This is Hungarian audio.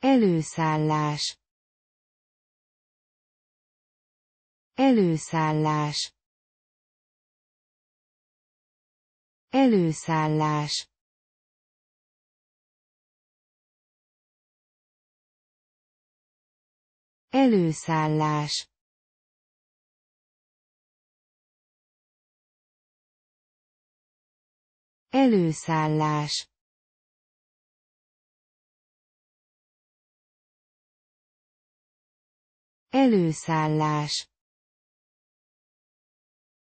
Előszállás. Előszállás. Előszállás. Előszállás. Előszállás. Előszállás